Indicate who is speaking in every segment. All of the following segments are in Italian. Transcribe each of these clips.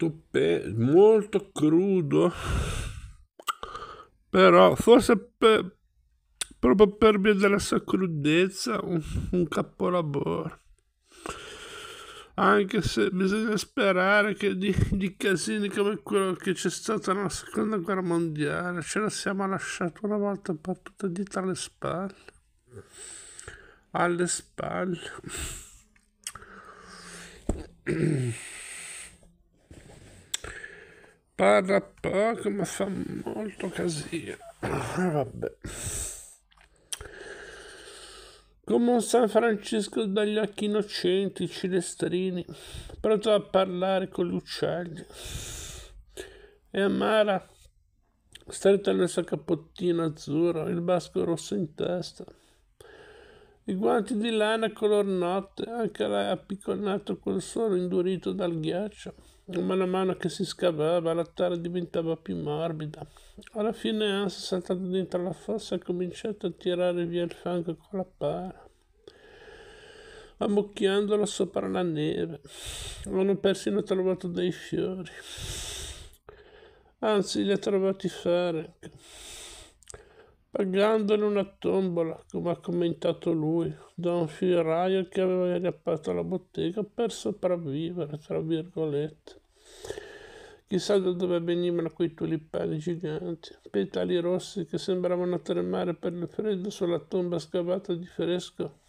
Speaker 1: molto, pe- molto crudo, però forse per, proprio per via della sua crudezza un, un capolavoro. Anche se bisogna sperare che di, di casini come quello che c'è stato nella seconda guerra mondiale ce la siamo lasciata una volta per tutte dietro alle spalle. Alle spalle. parla poco ma fa molto casino. Ah, vabbè. Come un San Francesco dagli occhi innocenti, Cilestrini, pronto a parlare con gli uccelli. E Amara, stretta nel suo cappottino azzurro, il basco rosso in testa. I guanti di lana color notte, anche lei appicconato col sole indurito dal ghiaccio Man mano che si scavava la terra diventava più morbida. Alla fine Hans è saltato dentro la fossa e ha cominciato a tirare via il fango con la pala ammucchiandola sopra la neve. L'hanno persino trovato dei fiori. Anzi, li ha trovati Ferenc pagandone una tombola, come ha commentato lui, da un fioraio che aveva riaperto la bottega per sopravvivere, tra virgolette. Chissà da dove venivano quei tulipani giganti, petali rossi che sembravano tremare per il freddo sulla tomba scavata di fresco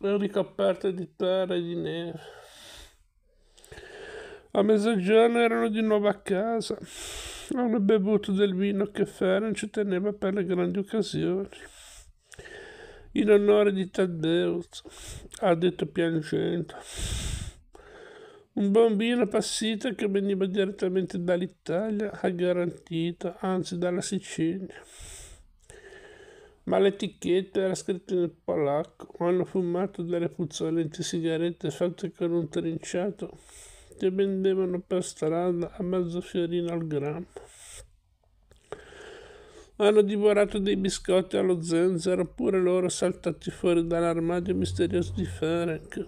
Speaker 1: e ricoperta di terra e di neve. A mezzogiorno erano di nuovo a casa hanno bevuto del vino che Ferenc ci teneva per le grandi occasioni. In onore di Taddeus, ha detto piangendo. Un bambino passito che veniva direttamente dall'Italia ha garantito, anzi dalla Sicilia. Ma l'etichetta era scritta in polacco. Hanno fumato delle puzzolenti sigarette fatte con un trinciato che vendevano per strada a mezzo fiorino al grammo. Hanno divorato dei biscotti allo zenzero, oppure loro saltati fuori dall'armadio misterioso di Ferenc,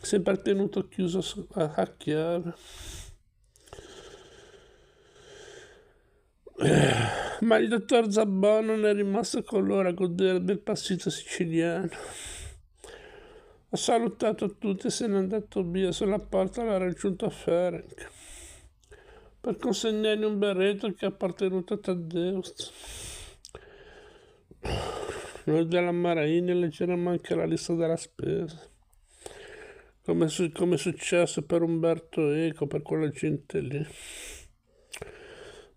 Speaker 1: sempre tenuto chiuso a chiave. Ma il dottor Zabbon non è rimasto con loro a godere del passito siciliano. Ha salutato tutti e se n'è andato via. Sulla porta l'ha raggiunto Ferenc per consegnargli un berretto che appartenuto a Taddeus. Noi della Maraini leggeremo anche la lista della spesa. Come, su- come, è successo per Umberto Eco, per quella gente lì.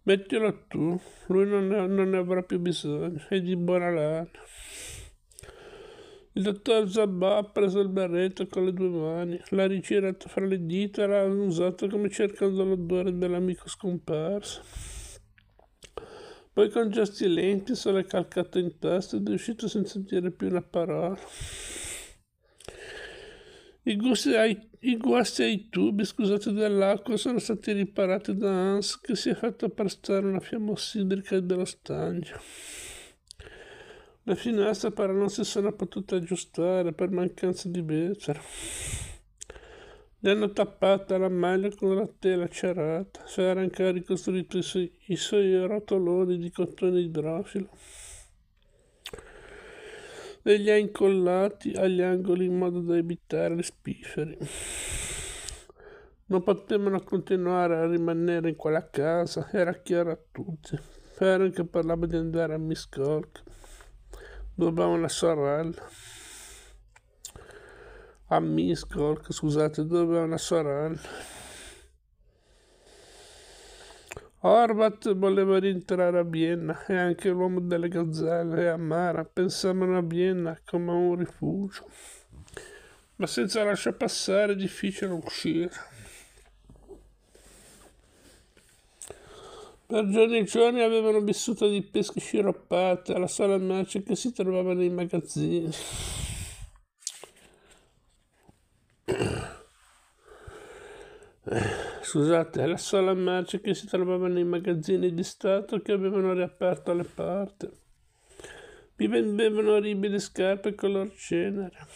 Speaker 1: Mettilo tu, lui non ne, non ne avrà più bisogno, è di buona lana. Il dottor Zabba ha preso il berretto con le due mani, l'ha rigirato fra le dita e l'ha usato come cercando l'odore dell'amico scomparso. Poi con gesti lenti se l'è calcato in testa ed è uscito senza dire più una parola. I, gusti ai, I guasti ai tubi, scusate, dell'acqua sono stati riparati da Hans che si è fatto prestare una fiamma ossidrica dello stagno. La finestra però non si sono potuta aggiustare per mancanza di becera. Gli hanno tappata la maglia con la tela cerata. Si era anche ricostruito i, su- i suoi rotoloni di cotone idrofilo e li ha incollati agli angoli in modo da evitare gli spifferi. Non potevano continuare a rimanere in quella casa, era chiaro a tutti. Ferenc parlava di andare a Miskolc. Dobbiamo una sorella A Miskork, scusate, dove è una sorella? Orbat voleva rientrare a Vienna e anche l'uomo delle gazzelle e Amara pensavano a Vienna come a un rifugio, ma senza lasciar passare è difficile uscire. Per giorni e giorni avevano vissuto di pesche sciroppate alla sala merce che si trovava nei magazzini. Scusate, la sala merce che si trovava nei magazzini di Stato che avevano riaperto le porte. Mi vendevano orribili scarpe color cenere,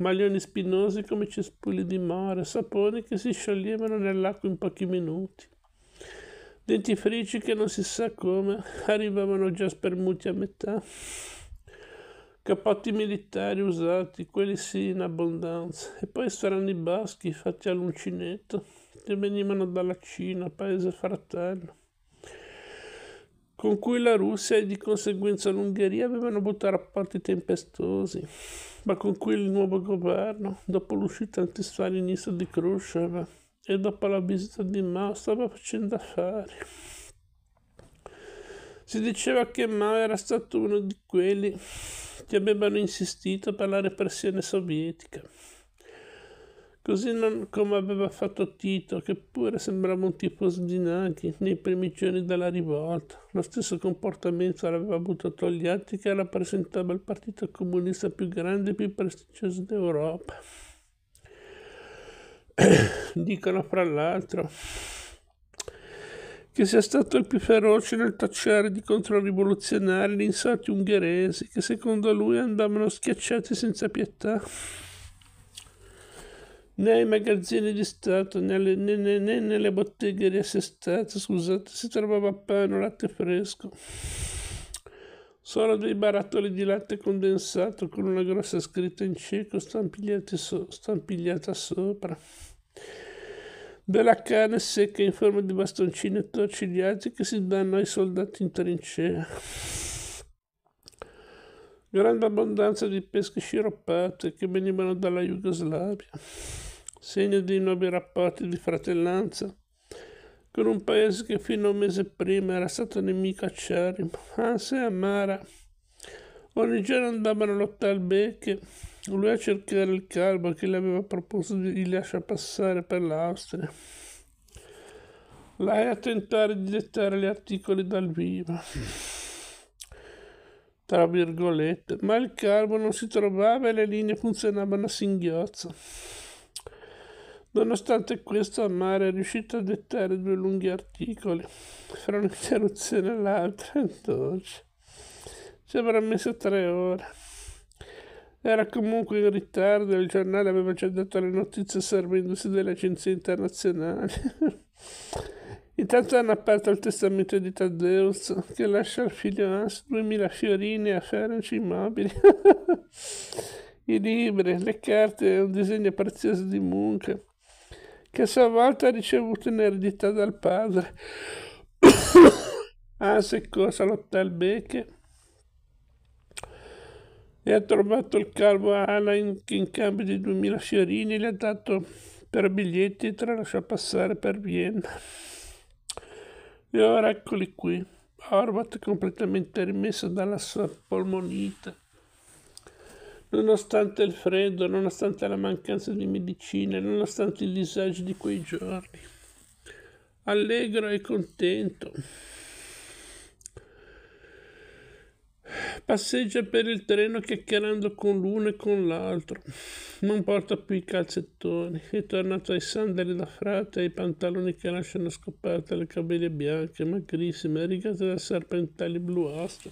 Speaker 1: maglioni spinosi come cespugli di mare, saponi che si scioglievano nell'acqua in pochi minuti dentifrici che non si sa come arrivavano già spermuti a metà, cappotti militari usati, quelli sì in abbondanza, e poi saranno i baschi fatti all'uncinetto che venivano dalla Cina, paese fratello con cui la Russia e di conseguenza l'Ungheria avevano avuto rapporti tempestosi, ma con cui il nuovo governo, dopo l'uscita antistalinista di Khrushchev, e dopo la visita di Mao stava facendo affari. Si diceva che Mao era stato uno di quelli che avevano insistito per la repressione sovietica. Così non come aveva fatto Tito, che pure sembrava un tifoso di Naghi nei primi giorni della rivolta. Lo stesso comportamento l'aveva avuto Togliatti, che rappresentava il partito comunista più grande e più prestigioso d'Europa. Dicono fra l'altro che sia stato il più feroce nel tacciare di controrivoluzionari gli insorti ungheresi che secondo lui andavano schiacciati senza pietà né ai magazzini di Stato né, alle, né, né, né nelle botteghe di riassestate, scusate, si trovava pane o latte fresco. Sono dei barattoli di latte condensato con una grossa scritta in cieco so- stampigliata sopra. Della carne secca in forma di bastoncini torcigliati che si danno ai soldati in trincea. Grande abbondanza di pesche sciroppate che venivano dalla Jugoslavia, segno dei nuovi rapporti di fratellanza con un paese che fino a un mese prima era stato nemico acerrimo, ansia amara. Ogni giorno andavano a lottare al becche, lui a cercare il calvo che gli aveva proposto di lasciare passare per l'Austria. Lei a tentare di dettare gli articoli dal vivo. Tra virgolette, ma il calvo non si trovava e le linee funzionavano a singhiozzo. Nonostante questo, Amara è riuscita a dettare due lunghi articoli, fra un'interruzione e l'altra, dolce. Ci avrà messo tre ore. Era comunque in ritardo il giornale aveva già dato le notizie servendosi delle agenzie internazionali. Intanto hanno aperto il testamento di Taddeus, che lascia al figlio Hans 2000 fiorini a Ferenc immobili. I libri, le carte e un disegno prezioso di Munch che a sua volta ha ricevuto in eredità dal padre. Anse ah, corse all'hotel Beche e ha trovato il calvo Alain che in cambio di 2000 fiorini gli ha dato per biglietti e te la tralasciò passare per Vienna. E ora eccoli qui, Horvat completamente rimesso dalla sua polmonite nonostante il freddo, nonostante la mancanza di medicine, nonostante i disagi di quei giorni. Allegro e contento. Passeggia per il terreno chiacchierando con l'uno e con l'altro. Non porta più i calzettoni, è tornato ai sandali da frate e ai pantaloni che lasciano scoperte le cabelle bianche, magrissime, rigate da serpentali bluastri.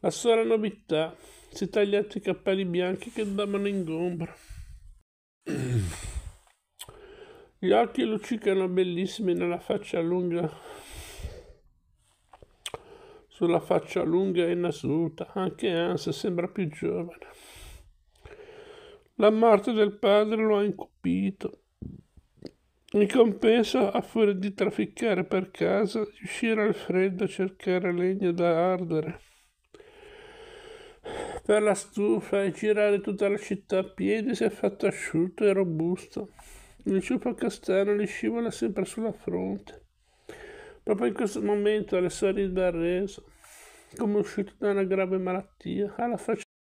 Speaker 1: La sola novità si tagliato i capelli bianchi che andavano in gombra. Gli occhi luccicano bellissimi nella faccia lunga, sulla faccia lunga e nasuta, anche Hans sembra più giovane. La morte del padre lo ha incupito. In compenso, a furia di trafficare per casa, di uscire al freddo a cercare legna da ardere per la stufa e girare tutta la città a piedi si è fatto asciutto e robusto. Il ciuffo castano gli scivola sempre sulla fronte. Proprio in questo momento Alessandro è reso come uscito da una grave malattia, alla faccia